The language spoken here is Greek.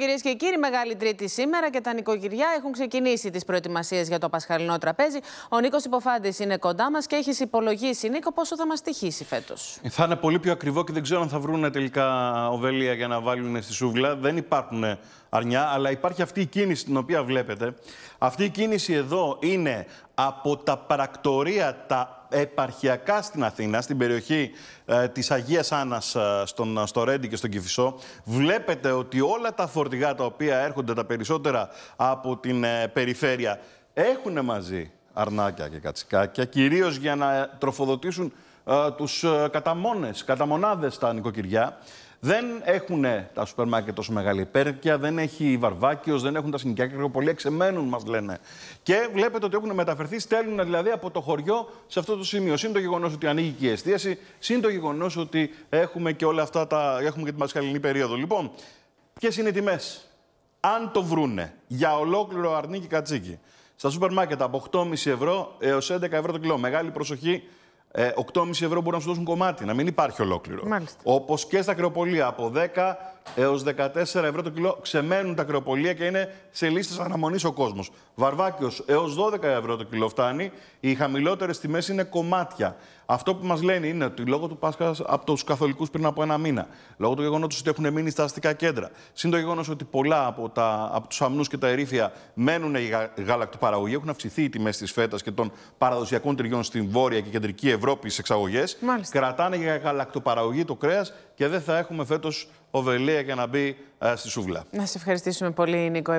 Κυρίες και κύριοι, Μεγάλη Τρίτη σήμερα και τα νοικοκυριά έχουν ξεκινήσει τις προετοιμασίες για το Πασχαλινό τραπέζι. Ο Νίκος Υποφάντης είναι κοντά μας και έχεις υπολογίσει, Νίκο, πόσο θα μας τυχήσει φέτος. Ε, θα είναι πολύ πιο ακριβό και δεν ξέρω αν θα βρουν τελικά οβέλια για να βάλουν στη σούβλα. Δεν υπάρχουν αρνιά, αλλά υπάρχει αυτή η κίνηση την οποία βλέπετε. Αυτή η κίνηση εδώ είναι από τα πρακτορία τα επαρχιακά στην Αθήνα, στην περιοχή ε, της Αγίας Άννας ε, στον, ε, στο Ρέντι και στον Κηφισό, βλέπετε ότι όλα τα φορτηγά τα οποία έρχονται τα περισσότερα από την ε, περιφέρεια έχουν μαζί αρνάκια και κατσικάκια, κυρίως για να τροφοδοτήσουν ε, τους ε, καταμόνες, καταμονάδες τα νοικοκυριά. Δεν έχουν τα σούπερ μάρκετ τόσο μεγάλη υπέρκεια, δεν έχει βαρβάκιος, δεν έχουν τα συνοικιακά Πολύ εξεμένουν, μας λένε. Και βλέπετε ότι έχουν μεταφερθεί, στέλνουν δηλαδή από το χωριό σε αυτό το σημείο. Συν το γεγονός ότι ανοίγει και η εστίαση, συν το γεγονός ότι έχουμε και όλα αυτά τα. έχουμε και την πασχαλινή περίοδο. Λοιπόν, ποιες είναι οι τιμές. Αν το βρούνε για ολόκληρο αρνίκι κατσίκι, στα σούπερ μάρκετ από 8,5 ευρώ έως 11 ευρώ το κιλό. Μεγάλη προσοχή 8,5 ε, ευρώ μπορούν να σου δώσουν κομμάτι, να μην υπάρχει ολόκληρο. Όπως και στα ακροπολία, από 10 έως 14 ευρώ το κιλό ξεμένουν τα κρεοπολία και είναι σε λίστες αναμονής ο κόσμος. Βαρβάκιος έως 12 ευρώ το κιλό φτάνει. Οι χαμηλότερες τιμές είναι κομμάτια. Αυτό που μας λένε είναι ότι λόγω του Πάσχα από τους καθολικούς πριν από ένα μήνα, λόγω του γεγονότος ότι έχουν μείνει στα αστικά κέντρα, συν το γεγονός ότι πολλά από, τα, από τους αμνούς και τα ερήφια μένουν οι γαλακτοπαραγωγοί, έχουν αυξηθεί οι τιμές της φέτας και των παραδοσιακών τυριών στην Βόρεια και Κεντρική Ευρώπη στις εξαγωγές, κρατάνε για γαλακτοπαραγωγή το κρέας και δεν θα έχουμε φέτος ο για να μπει ε, στη σούβλα. Να σε ευχαριστήσουμε πολύ, Νίκο